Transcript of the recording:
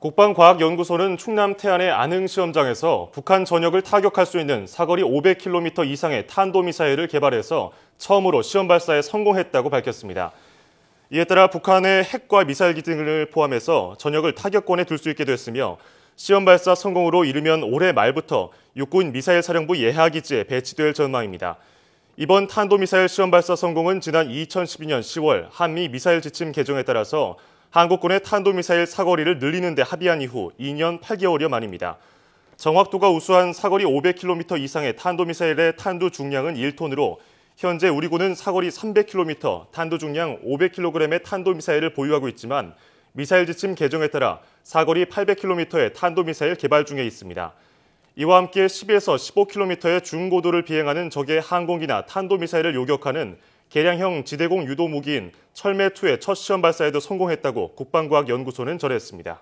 국방과학연구소는 충남 태안의 안흥 시험장에서 북한 전역을 타격할 수 있는 사거리 500km 이상의 탄도미사일을 개발해서 처음으로 시험 발사에 성공했다고 밝혔습니다. 이에 따라 북한의 핵과 미사일기 능을 포함해서 전역을 타격권에 둘 수 있게 됐으며 시험 발사 성공으로 이르면 올해 말부터 육군 미사일 사령부 예하기지에 배치될 전망입니다. 이번 탄도미사일 시험 발사 성공은 지난 2012년 10월 한미 미사일 지침 개정에 따라서 한국군의 탄도미사일 사거리를 늘리는 데 합의한 이후 2년 8개월여 만입니다. 정확도가 우수한 사거리 500km 이상의 탄도미사일의 탄두 중량은 1톤으로 현재 우리 군은 사거리 300km, 탄두 중량 500kg의 탄도미사일을 보유하고 있지만 미사일 지침 개정에 따라 사거리 800km의 탄도미사일 개발 중에 있습니다. 이와 함께 10에서 15km의 중고도를 비행하는 적의 항공기나 탄도미사일을 요격하는 개량형 지대공 유도 무기인 철매2의 첫 시험 발사에도 성공했다고 국방과학연구소는 전했습니다.